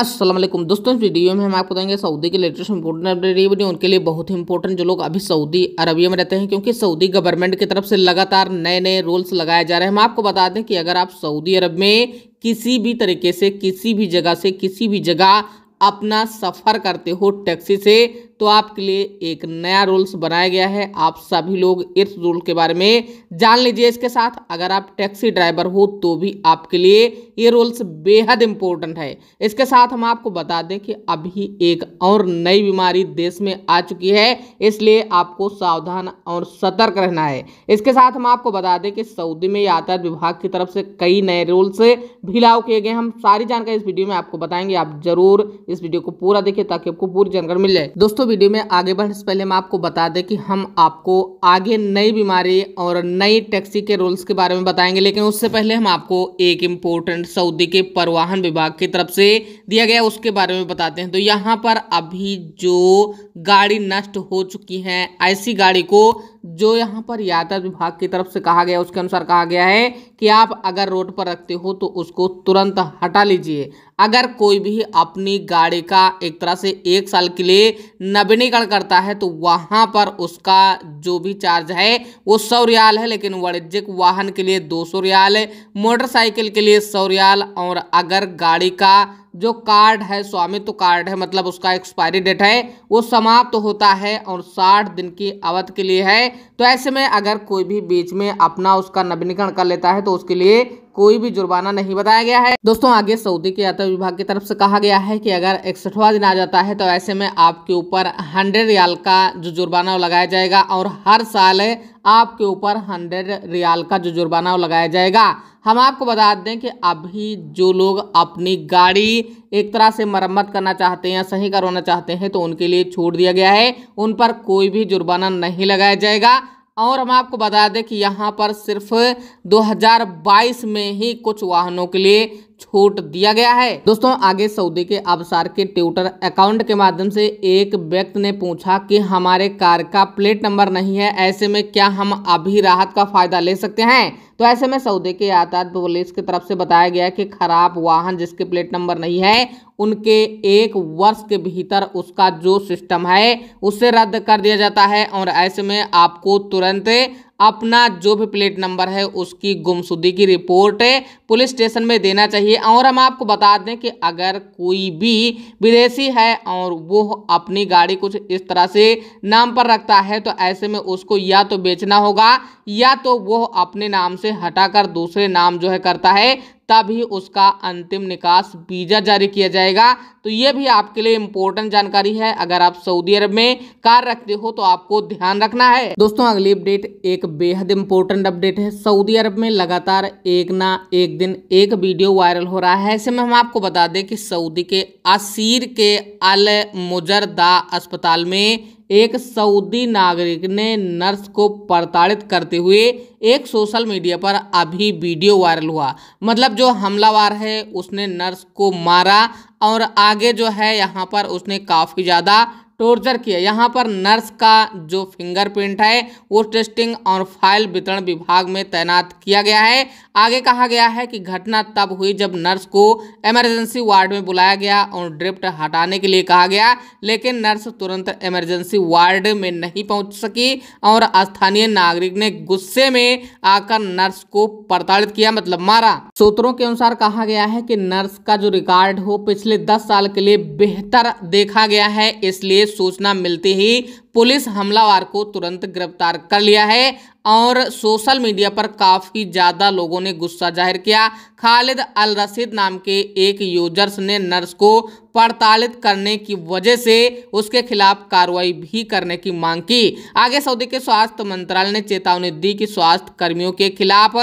असलम दोस्तों इस वीडियो में हम आपको बताएंगे सऊदी के लेटेस्ट इंपोर्टेंट अपडेट ये वीडियो उनके लिए बहुत ही इंपॉर्टेंट जो लोग अभी सऊदी अरबिया में रहते हैं क्योंकि सऊदी गवर्नमेंट की तरफ से लगातार नए नए रूल्स लगाए जा रहे हैं हम आपको बता दें कि अगर आप सऊदी अरब में किसी भी तरीके से किसी भी जगह से किसी भी जगह अपना सफ़र करते हो टैक्सी से तो आपके लिए एक नया रूल्स बनाया गया है आप सभी लोग इस रूल के बारे में जान लीजिए इसके साथ अगर आप टैक्सी ड्राइवर हो तो भी आपके लिए ये रूल्स बेहद इंपॉर्टेंट है इसके साथ हम आपको बता दें कि अभी एक और नई बीमारी देश में आ चुकी है इसलिए आपको सावधान और सतर्क रहना है इसके साथ हम आपको बता दें कि सऊदी में यातायात विभाग की तरफ से कई नए रूल्स भी लागू किए गए हम सारी जानकारी इस वीडियो में आपको बताएंगे आप जरूर इस वीडियो को पूरा देखिए ताकि आपको पूरी जानकारी मिल जाए दोस्तों वीडियो में आगे बढ़ने से पहले हम आपको बता दें कि हम आपको आगे नई बीमारी और नई टैक्सी के रूल्स के बारे में बताएंगे लेकिन उससे पहले हम आपको एक इम्पोर्टेंट सऊदी के परिवहन विभाग की तरफ से दिया गया उसके बारे में बताते हैं तो यहाँ पर अभी जो गाड़ी नष्ट हो चुकी हैं ऐसी गाड़ी को जो यहाँ पर यातायात विभाग की तरफ से कहा गया उसके अनुसार कहा गया है कि आप अगर रोड पर रखते हो तो उसको तुरंत हटा लीजिए अगर कोई भी अपनी गाड़ी का एक तरह से एक साल के लिए नवीनीकरण करता है तो वहाँ पर उसका जो भी चार्ज है वो सौ रियाल है लेकिन वाणिज्यिक वाहन के लिए दो सौ रियाल मोटरसाइकिल के लिए सौ रियाल और अगर गाड़ी का जो कार्ड है स्वामित्व तो कार्ड है मतलब उसका एक्सपायरी डेट है वो समाप्त तो होता है और साठ दिन की अवध के लिए है तो ऐसे में अगर कोई भी बीच में अपना उसका नवीनीकरण कर लेता है तो उसके लिए कोई भी जुर्माना नहीं बताया गया है दोस्तों आगे सऊदी के यात्रा विभाग की तरफ से कहा गया है कि अगर इकसठवा दिन आ जाता है तो ऐसे में आपके ऊपर हंड्रेड रियाल का जो जुर्माना लगाया जाएगा और हर साल आपके ऊपर हंड्रेड रियाल का जो जुर्माना लगाया जाएगा हम आपको बता दें कि अभी जो लोग अपनी गाड़ी एक तरह से मरम्मत करना चाहते हैं या सही करवाना चाहते हैं तो उनके लिए छोड़ दिया गया है उन पर कोई भी जुर्माना नहीं लगाया जाएगा और हम आपको बता दें कि यहाँ पर सिर्फ 2022 में ही कुछ वाहनों के लिए छूट दिया गया है दोस्तों आगे सऊदी के अबसार के ट्विटर अकाउंट के माध्यम से एक व्यक्ति ने पूछा कि हमारे कार का प्लेट नंबर नहीं है ऐसे में क्या हम अभी राहत का फायदा ले सकते हैं तो ऐसे में सऊदी के यातायात पुलिस की तरफ से बताया गया कि खराब वाहन जिसके प्लेट नंबर नहीं है उनके एक वर्ष के भीतर उसका जो सिस्टम है उसे रद्द कर दिया जाता है और ऐसे में आपको तुरंत अपना जो भी प्लेट नंबर है उसकी गुमशुदी की रिपोर्ट पुलिस स्टेशन में देना चाहिए और हम आपको बता दें कि अगर कोई भी विदेशी है और वो अपनी गाड़ी कुछ इस तरह से नाम पर रखता है तो ऐसे में उसको या तो बेचना होगा या तो वो अपने नाम से हटाकर दूसरे नाम जो है करता है तभी उसका अंतिम निकास वीज़ा जारी किया जाएगा तो ये भी आपके लिए इम्पोर्टेंट जानकारी है अगर आप सऊदी अरब में कार रखते हो तो आपको ध्यान रखना है दोस्तों अगली अपडेट एक बेहद इम्पोर्टेंट अपडेट है सऊदी अरब में लगातार एक ना एक दिन एक वीडियो वायरल हो रहा है ऐसे में हम आपको बता दें कि सऊदी के असीर के अल मुजरदा अस्पताल में एक सऊदी नागरिक ने नर्स को प्रताड़ित करते हुए एक सोशल मीडिया पर अभी वीडियो वायरल हुआ मतलब जो हमलावार है उसने नर्स को मारा और आगे जो है यहाँ पर उसने काफ़ी ज़्यादा टॉर्चर किया यहाँ पर नर्स का जो फिंगरप्रिंट है वो टेस्टिंग और फाइल वितरण विभाग में तैनात किया गया है आगे कहा गया है कि घटना तब हुई जब नर्स को इमरजेंसी वार्ड में बुलाया गया और ड्रिप्ट हटाने के लिए कहा गया लेकिन नर्स तुरंत इमरजेंसी वार्ड में नहीं पहुंच सकी और स्थानीय नागरिक ने गुस्से में आकर नर्स को प्रताड़ित किया मतलब मारा सूत्रों के अनुसार कहा गया है कि नर्स का जो रिकॉर्ड हो पिछले दस साल के लिए बेहतर देखा गया है इसलिए सूचना मिलते ही पुलिस हमलावर को तुरंत गिरफ्तार कर लिया है और सोशल मीडिया पर काफ़ी ज़्यादा लोगों ने गुस्सा जाहिर किया खालिद अल रशीद नाम के एक यूजर्स ने नर्स को पड़तालित करने की वजह से उसके खिलाफ कार्रवाई भी करने की मांग की आगे सऊदी के स्वास्थ्य मंत्रालय ने चेतावनी दी कि स्वास्थ्य कर्मियों के खिलाफ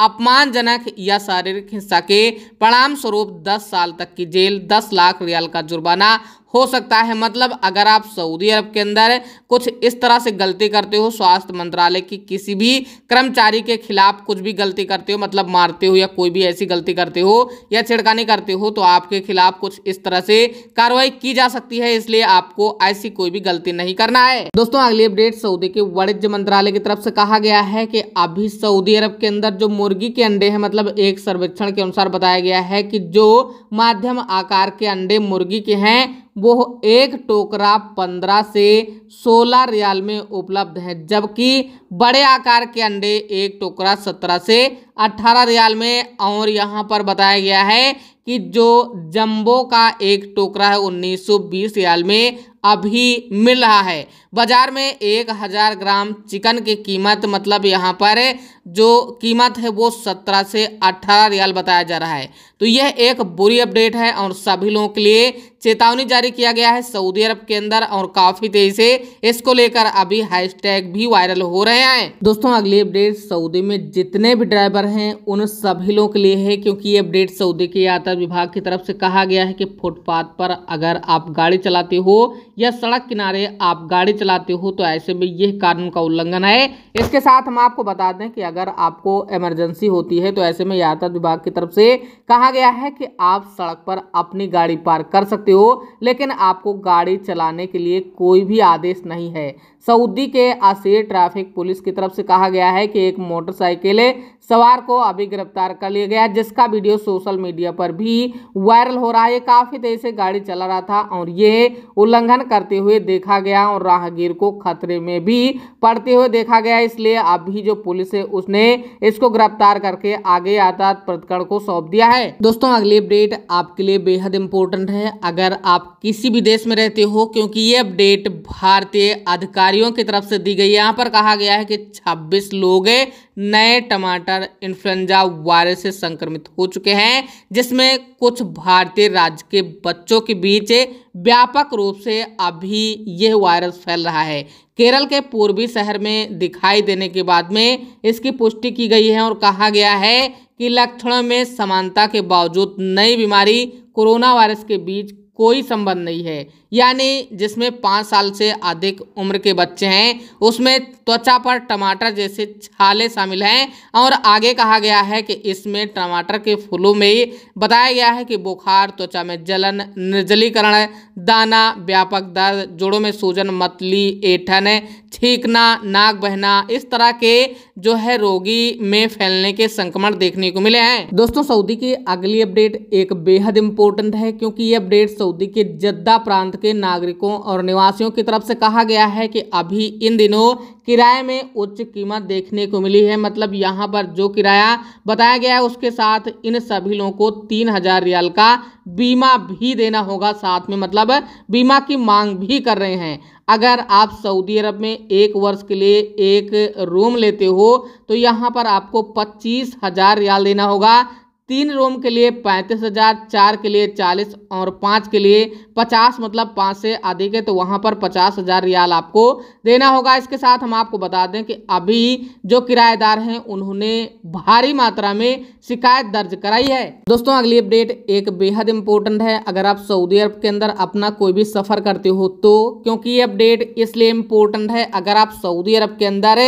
अपमानजनक या शारीरिक हिंसा के परिणाम स्वरूप 10 साल तक की जेल 10 लाख रियाल का जुर्माना हो सकता है मतलब अगर आप सऊदी अरब के अंदर कुछ इस तरह से गलती करते हो स्वास्थ्य मंत्रालय की किसी भी कर्मचारी के खिलाफ कुछ भी गलती करते हो मतलब मारते हो या कोई भी ऐसी गलती करते हो या छिड़कानी करते हो तो आपके खिलाफ कुछ इस तरह से कार्रवाई की जा सकती है इसलिए आपको ऐसी कोई भी गलती नहीं करना है दोस्तों अगली अपडेट सऊदी के वाणिज्य मंत्रालय की तरफ से कहा गया है कि अभी सऊदी अरब के अंदर जो मुर्गी के अंडे हैं मतलब एक सर्वेक्षण के अनुसार बताया गया है कि जो माध्यम आकार के अंडे मुर्गी के हैं वो एक टोकरा पंद्रह से सोलह रियाल में उपलब्ध है जबकि बड़े आकार के अंडे एक टोकरा सत्रह से अट्ठारह रियाल में और यहाँ पर बताया गया है कि जो जंबो का एक टोकरा है 1920 रियाल में अभी मिल रहा है बाज़ार में एक हज़ार ग्राम चिकन की कीमत मतलब यहाँ पर जो कीमत है वो सत्रह से अट्ठारह रियाल बताया जा रहा है तो यह एक बुरी अपडेट है और सभी लोगों के लिए चेतावनी जारी किया गया है सऊदी अरब के अंदर और काफ़ी तेज़ी से इसको लेकर अभी हैशटैग भी वायरल हो रहे हैं दोस्तों अगली अपडेट सऊदी में जितने भी ड्राइवर खबर है उन सभी लोगों के लिए है क्योंकि ये अपडेट सऊदी के यातायात विभाग की तरफ से कहा गया है कि फुटपाथ पर अगर आप गाड़ी चलाते हो या सड़क किनारे आप गाड़ी चलाते हो तो ऐसे में यह कानून का उल्लंघन है इसके साथ हम आपको बता दें कि अगर आपको इमरजेंसी होती है तो ऐसे में यातायात विभाग की तरफ से कहा गया है कि आप सड़क पर अपनी गाड़ी पार्क कर सकते हो लेकिन आपको गाड़ी चलाने के लिए कोई भी आदेश नहीं है सऊदी के आसे ट्रैफिक पुलिस की तरफ से कहा गया है कि एक मोटरसाइकिल सवार गिरफ्तार को अभी गिरफ्तार कर लिया गया जिसका वीडियो सोशल मीडिया पर भी वायरल हो रहा है काफ़ी देर से गाड़ी चला रहा था और ये उल्लंघन करते हुए देखा गया और राहगीर को खतरे में भी पड़ते हुए देखा गया इसलिए अभी जो पुलिस है उसने इसको गिरफ्तार करके आगे यातायात प्रतिकरण को सौंप दिया है दोस्तों अगली अपडेट आपके लिए बेहद इंपोर्टेंट है अगर आप किसी भी देश में रहते हो क्योंकि ये अपडेट भारतीय अधिकारियों की तरफ से दी गई यहाँ पर कहा गया है कि 26 लोग नए टमाटर इन्फ्लुएंजा वायरस से संक्रमित हो चुके हैं जिसमें कुछ भारतीय राज्य के बच्चों के बीच व्यापक रूप से अभी यह वायरस फैल रहा है केरल के पूर्वी शहर में दिखाई देने के बाद में इसकी पुष्टि की गई है और कहा गया है कि लक्षणों में समानता के बावजूद नई बीमारी कोरोना वायरस के बीच कोई संबंध नहीं है यानी जिसमें पाँच साल से अधिक उम्र के बच्चे हैं उसमें त्वचा पर टमाटर जैसे छाले शामिल हैं और आगे कहा गया है कि इसमें टमाटर के फूलों में बताया गया है कि बुखार त्वचा में जलन निर्जलीकरण दाना व्यापक दर्द जोड़ों में सूजन मतली ऐठन छींकना नाक बहना इस तरह के जो है रोगी में फैलने के संक्रमण देखने को मिले हैं दोस्तों सऊदी की अगली अपडेट एक बेहद इंपॉर्टेंट है क्योंकि ये अपडेट सऊदी के जद्दा प्रांत के नागरिकों और निवासियों की तरफ से कहा गया है कि अभी इन दिनों किराए में उच्च कीमत देखने को मिली है मतलब यहाँ पर जो किराया बताया गया है उसके साथ इन सभी लोगों को तीन हजार रियाल का बीमा भी देना होगा साथ में मतलब बीमा की मांग भी कर रहे हैं अगर आप सऊदी अरब में एक वर्ष के लिए एक रूम लेते हो तो यहाँ पर आपको पच्चीस हजार रियाल देना होगा तीन रूम के लिए पैंतीस हज़ार चार के लिए चालीस और पाँच के लिए पचास मतलब पाँच से अधिक है तो वहाँ पर पचास हज़ार रियाल आपको देना होगा इसके साथ हम आपको बता दें कि अभी जो किराएदार हैं उन्होंने भारी मात्रा में शिकायत दर्ज कराई है दोस्तों अगली अपडेट एक बेहद इंपॉर्टेंट है अगर आप सऊदी अरब के अंदर अपना कोई भी सफ़र करते हो तो क्योंकि ये अपडेट इसलिए इम्पोर्टेंट है अगर आप सऊदी अरब के अंदर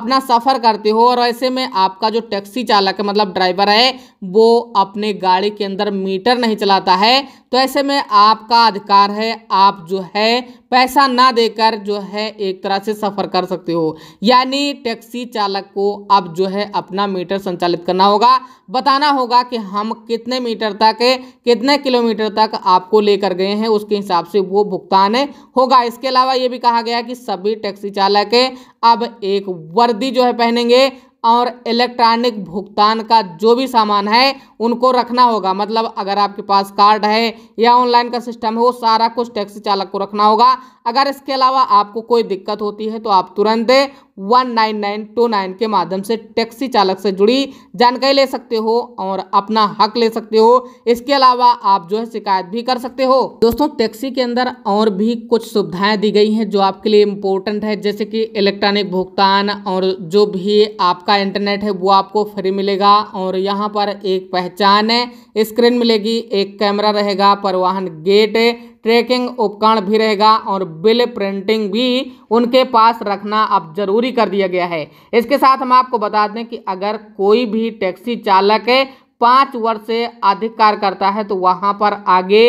अपना सफ़र करते हो और ऐसे में आपका जो टैक्सी चालक मतलब ड्राइवर है वो वो अपने गाड़ी के अंदर मीटर नहीं चलाता है तो ऐसे में आपका अधिकार है आप जो है पैसा ना देकर जो है एक तरह से सफ़र कर सकते हो यानी टैक्सी चालक को अब जो है अपना मीटर संचालित करना होगा बताना होगा कि हम कितने मीटर तक कितने किलोमीटर तक आपको लेकर गए हैं उसके हिसाब से वो भुगतान होगा इसके अलावा ये भी कहा गया कि सभी टैक्सी चालक अब एक वर्दी जो है पहनेंगे और इलेक्ट्रॉनिक भुगतान का जो भी सामान है उनको रखना होगा मतलब अगर आपके पास कार्ड है या ऑनलाइन का सिस्टम है वो सारा कुछ टैक्सी चालक को रखना होगा अगर इसके अलावा आपको कोई दिक्कत होती है तो आप तुरंत one nine nine two nine के माध्यम से टैक्सी चालक से जुड़ी जानकारी ले सकते हो और अपना हक ले सकते हो इसके अलावा आप जो है शिकायत भी कर सकते हो दोस्तों टैक्सी के अंदर और भी कुछ सुविधाएं दी गई हैं जो आपके लिए इम्पोर्टेंट है जैसे कि इलेक्ट्रॉनिक भुगतान और जो भी आपका इंटरनेट है वो आपको फ्री मिलेगा और यहाँ पर एक पहचान है स्क्रीन मिलेगी एक कैमरा रहेगा परिवहन गेट ट्रैकिंग उपकरण भी रहेगा और बिल प्रिंटिंग भी उनके पास रखना अब जरूरी कर दिया गया है इसके साथ हम आपको बता दें कि अगर कोई भी टैक्सी चालक है पाँच वर्ष से अधिक कार्य करता है तो वहाँ पर आगे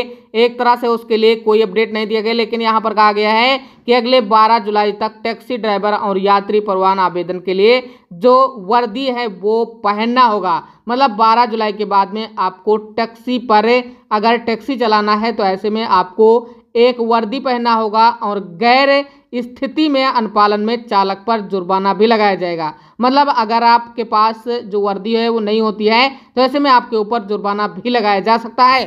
एक तरह से उसके लिए कोई अपडेट नहीं दिया गया लेकिन यहाँ पर कहा गया है कि अगले 12 जुलाई तक टैक्सी ड्राइवर और यात्री परवान आवेदन के लिए जो वर्दी है वो पहनना होगा मतलब 12 जुलाई के बाद में आपको टैक्सी पर अगर टैक्सी चलाना है तो ऐसे में आपको एक वर्दी पहनना होगा और गैर स्थिति में अनुपालन में चालक पर जुर्माना भी लगाया जाएगा मतलब अगर आपके पास जो वर्दी है वो नहीं होती है तो ऐसे में आपके ऊपर जुर्माना भी लगाया जा सकता है